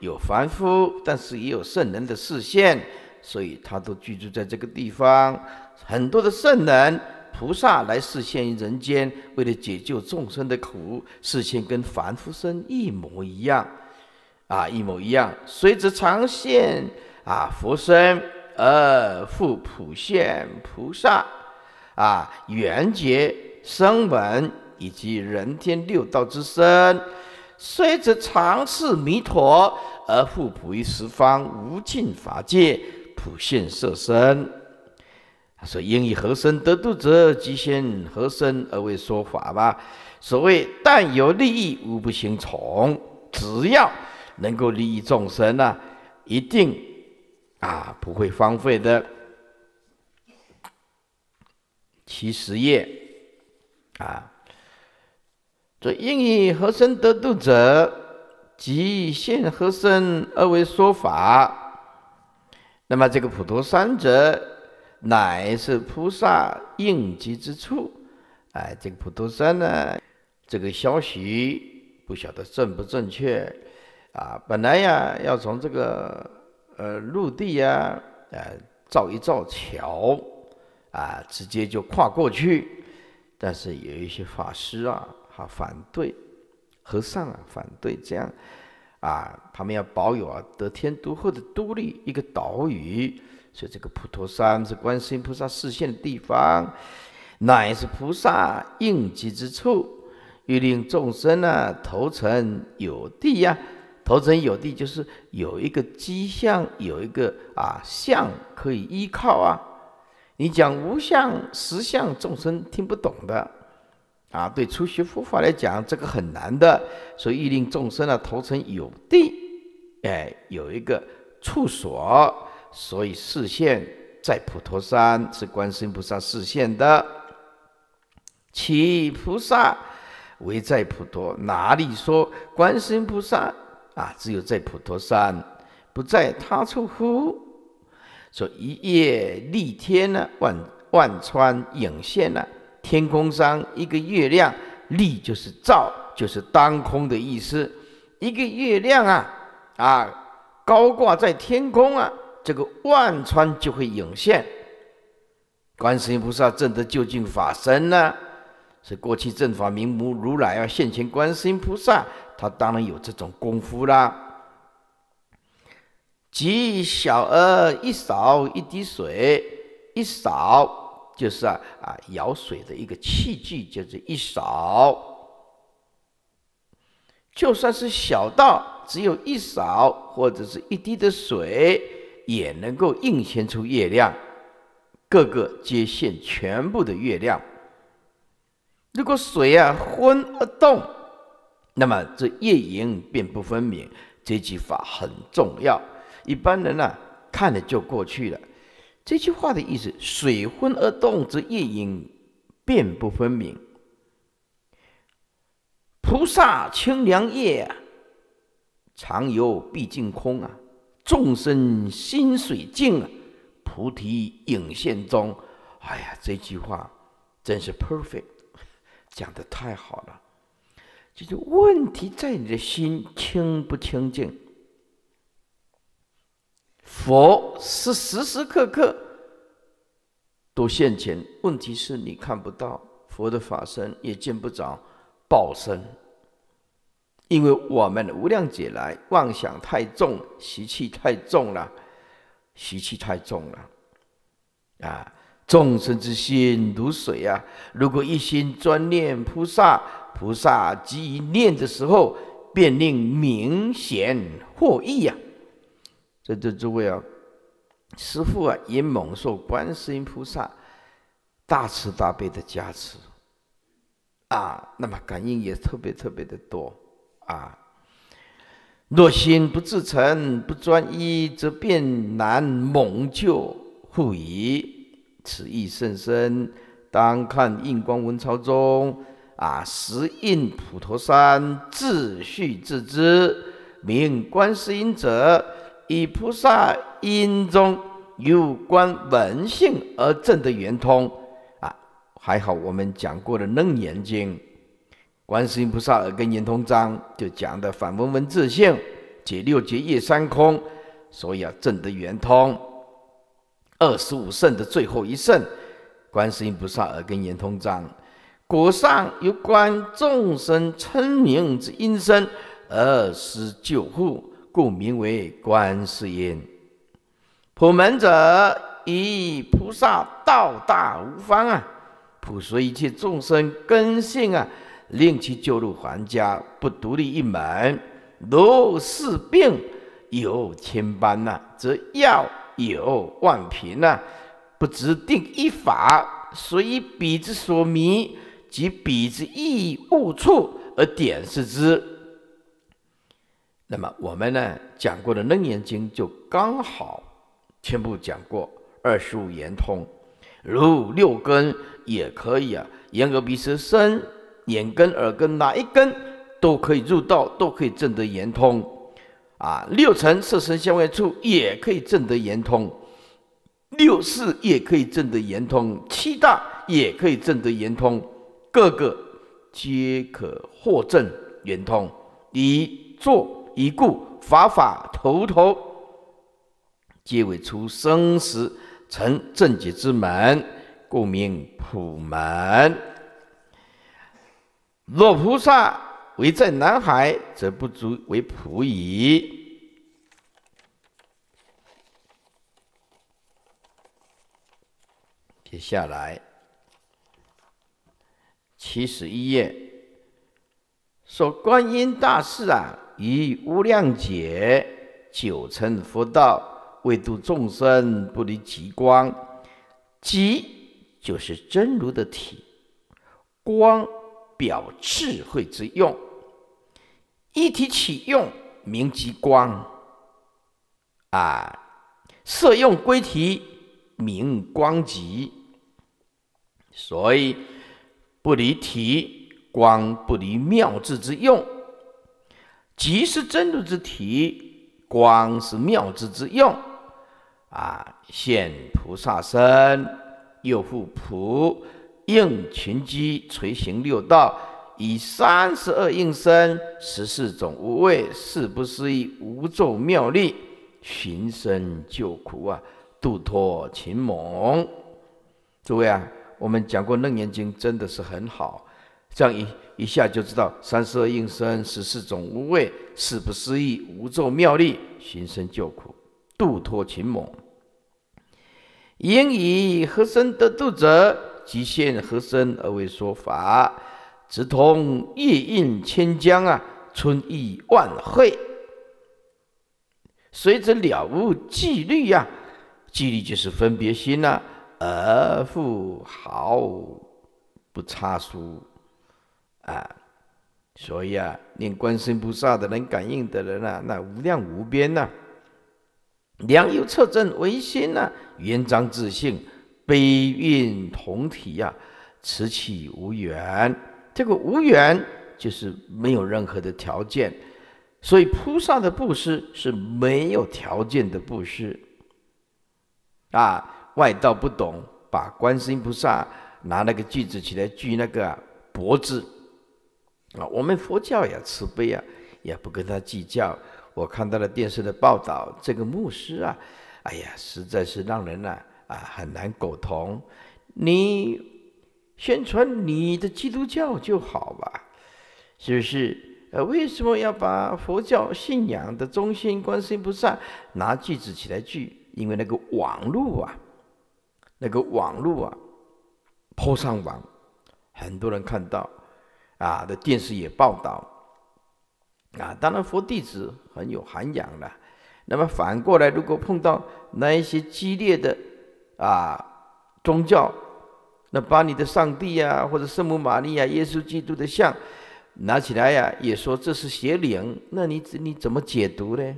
有凡夫，但是也有圣人的视线，所以他都居住在这个地方。很多的圣人、菩萨来视现于人间，为了解救众生的苦，视线跟凡夫身一模一样，啊，一模一样。随着长线啊佛身而复普现菩萨。啊，缘觉、声闻以及人天六道之身，虽则常是弥陀，而复普于十方无尽法界，普现色身。所说：应以何身得度者，即现何身而为说法吧。所谓但有利益，无不行从。只要能够利益众生呢，一定啊不会荒废的。其十业啊，所以应以何身得度者，即现何身而为说法。那么这个普陀山者，乃是菩萨应急之处。哎，这个普陀山呢，这个消息不晓得正不正确，啊，本来呀，要从这个呃陆地呀，呃造一造桥。啊，直接就跨过去，但是有一些法师啊，哈反对，和尚啊反对这样，啊，他们要保有啊得天独厚的独立一个岛屿，所以这个普陀山是观世音菩萨示现的地方，乃是菩萨应急之处，欲令众生啊投诚有地呀，投诚有地就是有一个基象，有一个啊像可以依靠啊。你讲无相、实相，众生听不懂的，啊，对初学佛法来讲，这个很难的。所以欲令众生呢，投成有定，哎，有一个处所，所以视线在普陀山是观世音菩萨视线的。其菩萨唯在普陀，哪里说观世音菩萨啊？只有在普陀山，不在他处乎？说一夜丽天呢，万万川影现呢，天空上一个月亮，丽就是照，就是当空的意思。一个月亮啊，啊，高挂在天空啊，这个万川就会涌现。观世音菩萨证得究竟法身呢，是过去正法名目如来啊，现前观世音菩萨，他当然有这种功夫啦。即小而一勺一滴水，一勺就是啊啊舀水的一个器具，就是一勺。就算是小到只有一勺或者是一滴的水，也能够映现出月亮，各个皆现全部的月亮。如果水啊昏而动，那么这夜影便不分明。这句话很重要。一般人呢，看了就过去了。这句话的意思：水浑而动，则夜影辨不分明。菩萨清凉夜，常游毕竟空啊！众生心水静啊，菩提影现中。哎呀，这句话真是 perfect，讲的太好了。就是问题在你的心清不清净。佛是时时刻刻都现前，问题是你看不到佛的法身，也见不着报身，因为我们无量劫来妄想太重，习气太重了，习气太重了，啊，众生之心如水啊，如果一心专念菩萨，菩萨即一念的时候，便令明显获益呀。这这诸位啊，师父啊，也蒙受观世音菩萨大慈大悲的加持啊，那么感应也特别特别的多啊。若心不自诚不专一，则便难蒙救护矣。此意甚深，当看印光文钞中啊，石印普陀山自续自知，名观世音者。以菩萨因中有关文性而证的圆通啊，还好我们讲过的《楞严经》、《观世音菩萨耳根圆通章》就讲的反文文自性，解六劫业三空，所以啊证得圆通，二十五圣的最后一圣，《观世音菩萨耳根圆通章》，果上有关众生称名之音声二十九护。故名为观世音。普门者，以菩萨道大无方啊，普随一切众生根性啊，令其救入还家，不独立一门。如是病有千般呐，则药有万品呐，不只定一法，所以彼之所迷，即彼之意误处而点示之。那么我们呢讲过的楞严经就刚好全部讲过二十五圆通，如六根也可以啊，眼耳鼻舌身、眼根、耳根哪一根都可以入道，都可以证得圆通啊。六尘色身、香味处也可以证得圆通，六四也可以证得圆通，七大也可以证得圆通，各个皆可获证圆通，以作。以故法法头头皆为出生时成正觉之门，故名普门。若菩萨为在南海，则不足为普矣。接下来，七十一页说观音大士啊。以无量劫久成佛道，为度众生不离极光，极就是真如的体，光表智慧之用，一体起用名极光，啊，色用归体名光极，所以不离体光不离妙智之用。即是真如之体，光是妙智之用，啊！现菩萨身，又复普应群机，垂行六道，以三十二应身、十四种无畏、四不思议无咒妙力，寻生救苦啊，度脱情蒙。诸位啊，我们讲过《楞严经》，真的是很好，这样一。一下就知道，三十二应身，十四种无畏，四不思议，无咒妙力，寻生救苦，度脱群猛。应以和身得度者，即现和身而为说法，直通夜印千江啊，春意万汇。随着了悟纪律呀，纪律就是分别心呐，而复毫不差殊。啊，所以啊，念观世音菩萨的人感应的人啊，那无量无边呐，良由策正为心呐，圆彰自性，悲运同体呀，此起无缘。这个无缘就是没有任何的条件，所以菩萨的布施是没有条件的布施。啊，外道不懂，把观世音菩萨拿那个锯子起来锯那个脖子。啊，我们佛教也慈悲啊，也不跟他计较。我看到了电视的报道，这个牧师啊，哎呀，实在是让人呐啊很难苟同。你宣传你的基督教就好吧，是不是？呃，为什么要把佛教信仰的中心观心不上，拿句子起来句？因为那个网络啊，那个网络啊，破上网，很多人看到。啊，的电视也报道，啊，当然佛弟子很有涵养了。那么反过来，如果碰到那一些激烈的啊宗教，那把你的上帝呀，或者圣母玛利亚、耶稣基督的像拿起来呀，也说这是邪灵，那你你怎么解读呢？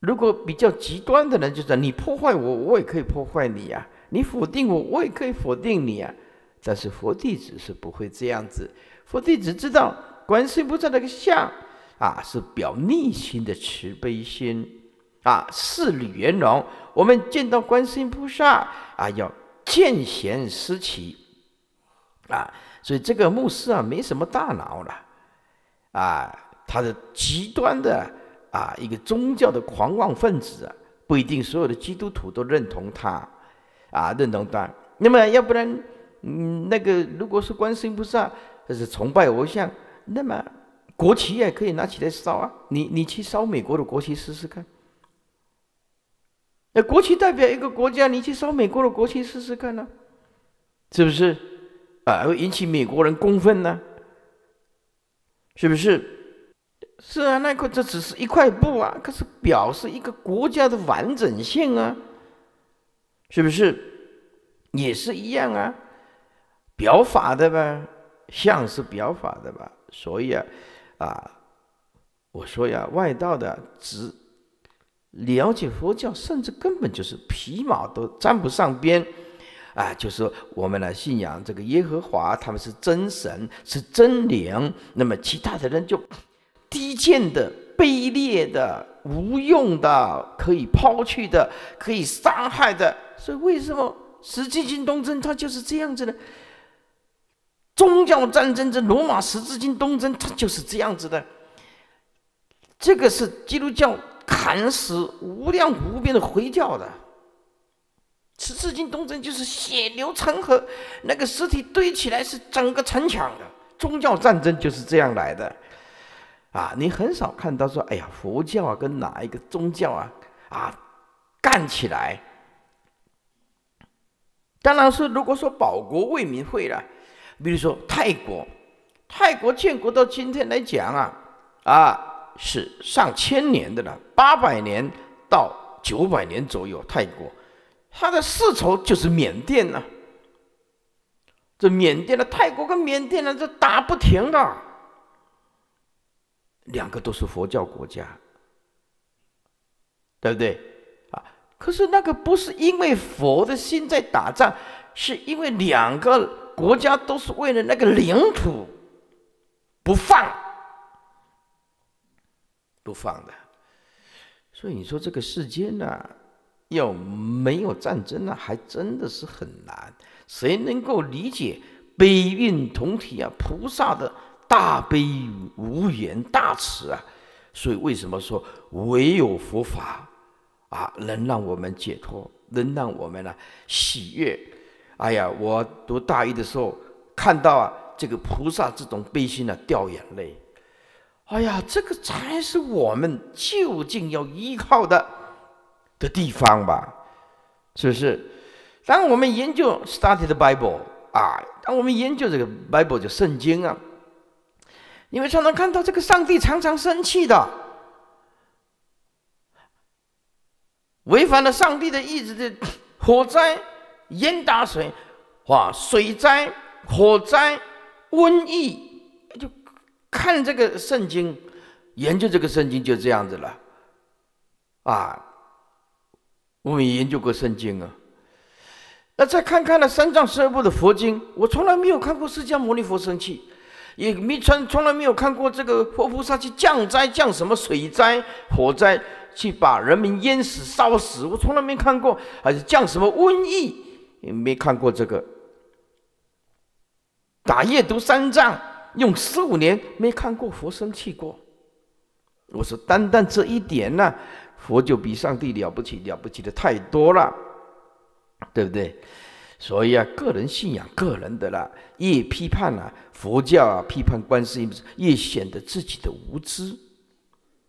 如果比较极端的人，就是你破坏我，我也可以破坏你呀；你否定我，我也可以否定你啊。但是佛弟子是不会这样子，佛弟子知道观世音菩萨那个相啊，是表内心的慈悲心啊，四履圆融。我们见到观世音菩萨啊，要见贤思齐啊，所以这个牧师啊，没什么大脑了啊，他的极端的啊，一个宗教的狂妄分子，啊，不一定所有的基督徒都认同他啊，认同他。那么要不然。嗯，那个，如果是关心菩萨，就是崇拜偶像，那么国旗也可以拿起来烧啊。你你去烧美国的国旗试试看？那国旗代表一个国家，你去烧美国的国旗试试看呢？是不是？啊，会引起美国人公愤呢？是不是？是啊，那块这只是一块布啊，可是表示一个国家的完整性啊，是不是？也是一样啊。表法的吧，相是表法的吧，所以啊，啊，我说呀，外道的只了解佛教，甚至根本就是皮毛都沾不上边啊！就是我们呢，信仰这个耶和华，他们是真神，是真灵，那么其他的人就低贱的、卑劣的、无用的，可以抛弃的，可以伤害的。所以为什么实际性东征，他就是这样子呢？宗教战争，这罗马十字军东征，它就是这样子的。这个是基督教砍死无量无边的回教的。十字军东征就是血流成河，那个尸体堆起来是整个城墙的。宗教战争就是这样来的。啊，你很少看到说，哎呀，佛教啊跟哪一个宗教啊，啊，干起来。当然是如果说保国为民会了。比如说泰国，泰国建国到今天来讲啊，啊是上千年的了，八百年到九百年左右。泰国，它的世仇就是缅甸呢，这缅甸的泰国跟缅甸呢，这打不停的，两个都是佛教国家，对不对啊？可是那个不是因为佛的心在打仗，是因为两个。国家都是为了那个领土不放，不放的，所以你说这个世间呢，要没有战争呢，还真的是很难。谁能够理解悲运同体啊，菩萨的大悲无言大慈啊？所以为什么说唯有佛法啊，能让我们解脱，能让我们呢喜悦？哎呀，我读大一的时候看到啊，这个菩萨这种悲心啊，掉眼泪。哎呀，这个才是我们究竟要依靠的的地方吧？是不是？当我们研究 study the Bible 啊，当我们研究这个 Bible 就圣经啊，你们常常看到这个上帝常常生气的，违反了上帝的意志的火灾。淹大水，哇！水灾、火灾、瘟疫，就看这个圣经，研究这个圣经就这样子了。啊，我们也研究过圣经啊。那再看看那三藏十二部的佛经，我从来没有看过释迦牟尼佛生气，也没从从来没有看过这个佛菩萨去降灾降什么水灾、火灾，去把人民淹死、烧死，我从来没看过，还是降什么瘟疫。也没看过这个，打夜读三藏用十五年没看过佛生气过。我说单单这一点呢，佛就比上帝了不起了不起的太多了，对不对？所以啊，个人信仰个人的了，越批判啊佛教啊批判观世音，越显得自己的无知。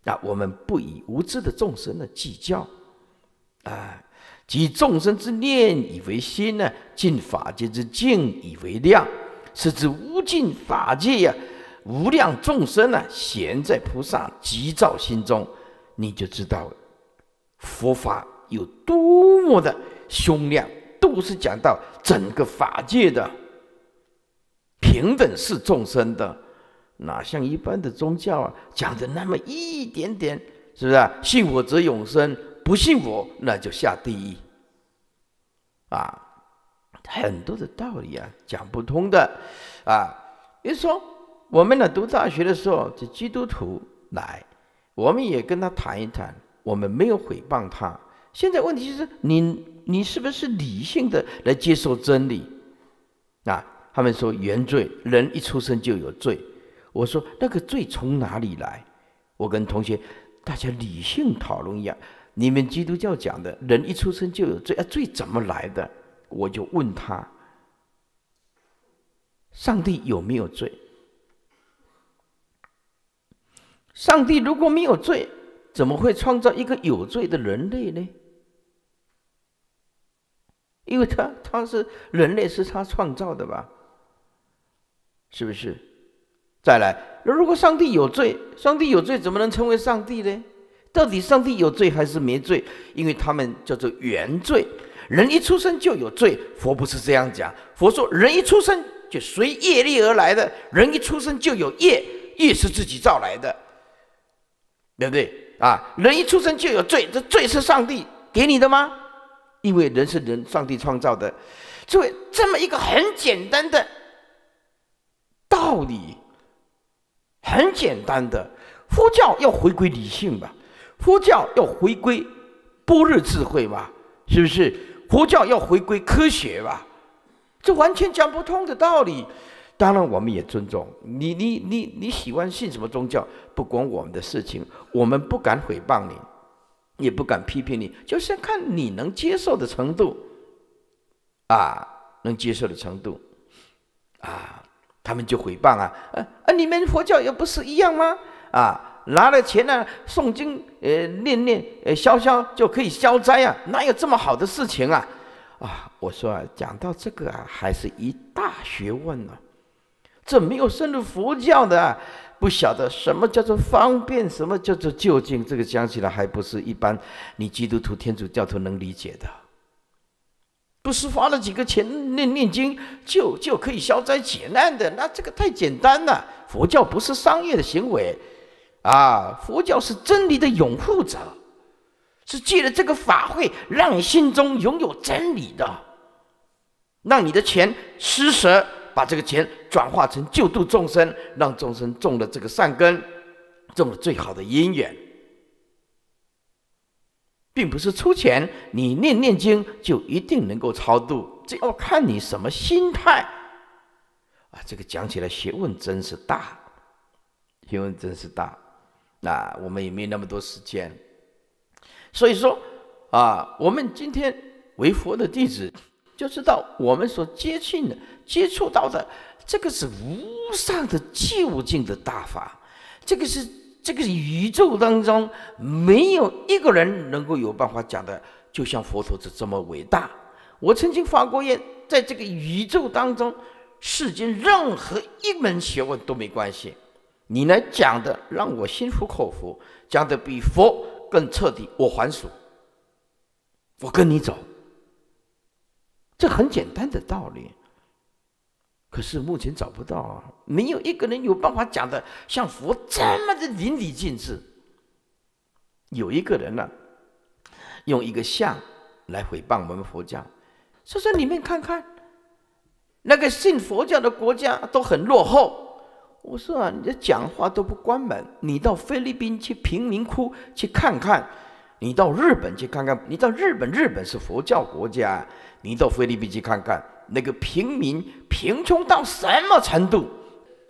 啊，我们不以无知的众生呢计较，啊。即众生之念以为心呢，尽法界之境以为量，是指无尽法界呀，无量众生呢，咸在菩萨急照心中，你就知道佛法有多么的凶量，都是讲到整个法界的平等是众生的，哪像一般的宗教啊，讲的那么一点点，是不是？啊？信我则永生。不信佛，那就下地狱。啊，很多的道理啊讲不通的，啊，比如说我们呢读大学的时候，这基督徒来，我们也跟他谈一谈，我们没有诽谤他。现在问题是，你你是不是理性的来接受真理？啊，他们说原罪，人一出生就有罪。我说那个罪从哪里来？我跟同学大家理性讨论一样。你们基督教讲的人一出生就有罪，啊，罪怎么来的？我就问他：上帝有没有罪？上帝如果没有罪，怎么会创造一个有罪的人类呢？因为他他是人类是他创造的吧？是不是？再来，那如果上帝有罪，上帝有罪怎么能称为上帝呢？到底上帝有罪还是没罪？因为他们叫做原罪，人一出生就有罪。佛不是这样讲，佛说人一出生就随业力而来的人一出生就有业，业是自己造来的，对不对？啊，人一出生就有罪，这罪是上帝给你的吗？因为人是人，上帝创造的，所以这么一个很简单的道理，很简单的，佛教要回归理性吧。佛教要回归般若智慧嘛，是不是？佛教要回归科学嘛？这完全讲不通的道理。当然，我们也尊重你，你你你喜欢信什么宗教，不关我们的事情。我们不敢诽谤你，也不敢批评你，就是看你能接受的程度，啊，能接受的程度，啊，他们就诽谤啊，啊，你们佛教也不是一样吗？啊。拿了钱呢，诵经，呃，念念，呃，消消就可以消灾啊？哪有这么好的事情啊？啊，我说啊，讲到这个啊，还是一大学问呢。这没有深入佛教的，不晓得什么叫做方便，什么叫做究竟。这个讲起来还不是一般，你基督徒、天主教徒能理解的？不是花了几个钱念念经就就可以消灾解难的？那这个太简单了。佛教不是商业的行为。啊，佛教是真理的拥护者，是借了这个法会，让你心中拥有真理的，让你的钱施舍，把这个钱转化成救度众生，让众生种了这个善根，种了最好的因缘，并不是出钱你念念经就一定能够超度，这要看你什么心态。啊，这个讲起来学问真是大，学问真是大。那我们也没有那么多时间，所以说啊，我们今天为佛的弟子，就知道我们所接近的、接触到的，这个是无上的究竟的大法，这个是这个宇宙当中没有一个人能够有办法讲的，就像佛陀这这么伟大。我曾经发过愿，在这个宇宙当中，世间任何一门学问都没关系。你来讲的让我心服口服，讲的比佛更彻底，我还俗，我跟你走。这很简单的道理。可是目前找不到啊，没有一个人有办法讲的像佛这么的淋漓尽致。有一个人呢，用一个像来诽谤我们佛教，说说你们看看，那个信佛教的国家都很落后。我说啊，你这讲话都不关门。你到菲律宾去贫民窟去看看，你到日本去看看，你到日本，日本是佛教国家，你到菲律宾去看看，那个平民贫穷到什么程度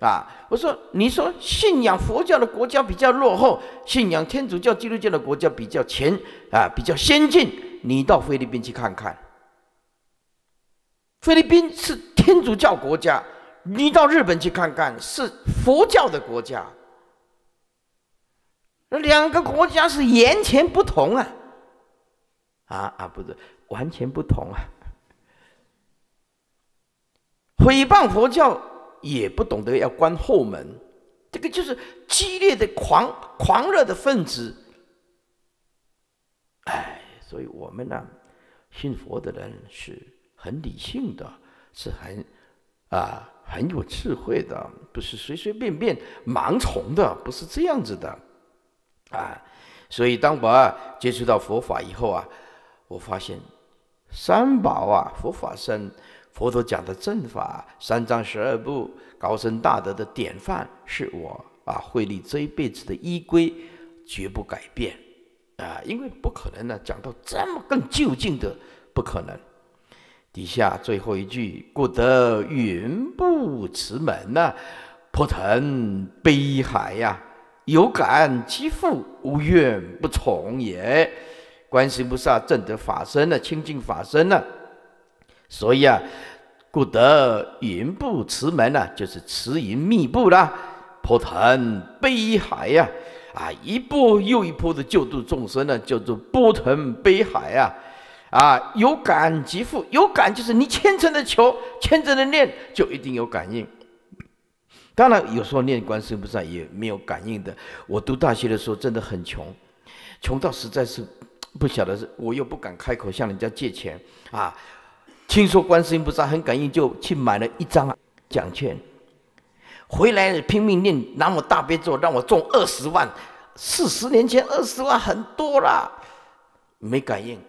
啊？我说，你说信仰佛教的国家比较落后，信仰天主教、基督教的国家比较前啊，比较先进。你到菲律宾去看看，菲律宾是天主教国家。你到日本去看看，是佛教的国家。那两个国家是完前不同啊！啊啊，不是，完全不同啊！诽谤佛教也不懂得要关后门，这个就是激烈的狂狂热的分子。哎，所以我们呢，信佛的人是很理性的，是很啊。很有智慧的，不是随随便便盲从的，不是这样子的，啊，所以当我接触到佛法以后啊，我发现三宝啊，佛法僧，佛陀讲的正法，三藏十二部，高僧大德的典范，是我啊慧力这一辈子的依归，绝不改变，啊，因为不可能呢，讲到这么更究竟的，不可能。底下最后一句，故得云步慈门呐，破腾悲海呀，有感其父，无怨不从也。观世菩萨正得法身呢，清净法身呢，所以啊，故得云步慈门呐，就是慈云密布啦，破腾悲海呀，啊，一波又一波的救度众生呢，叫做波腾悲海呀。啊，有感即富，有感就是你虔诚的求，虔诚的念，就一定有感应。当然，有时候念观世音菩萨也没有感应的。我读大学的时候真的很穷，穷到实在是不晓得是，我又不敢开口向人家借钱啊。听说观世音菩萨很感应，就去买了一张奖券，回来拼命念南无大悲咒，让我中二十万。四十年前二十万很多啦，没感应。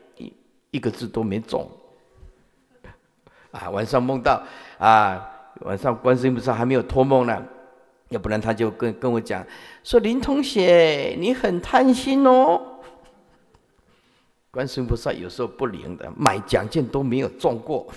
一个字都没中，啊，晚上梦到，啊，晚上观世音菩萨还没有托梦呢，要不然他就跟跟我讲，说林同学你很贪心哦，观世音菩萨有时候不灵的，买奖券都没有中过，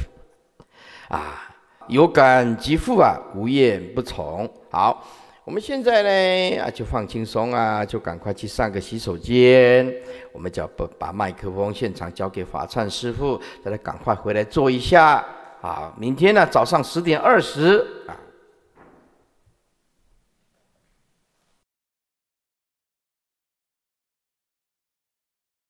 啊，有感即付啊，无怨不从，好。我们现在呢啊，就放轻松啊，就赶快去上个洗手间。我们就要把把麦克风现场交给法灿师傅，让他赶快回来做一下啊。明天呢，早上十点二十啊。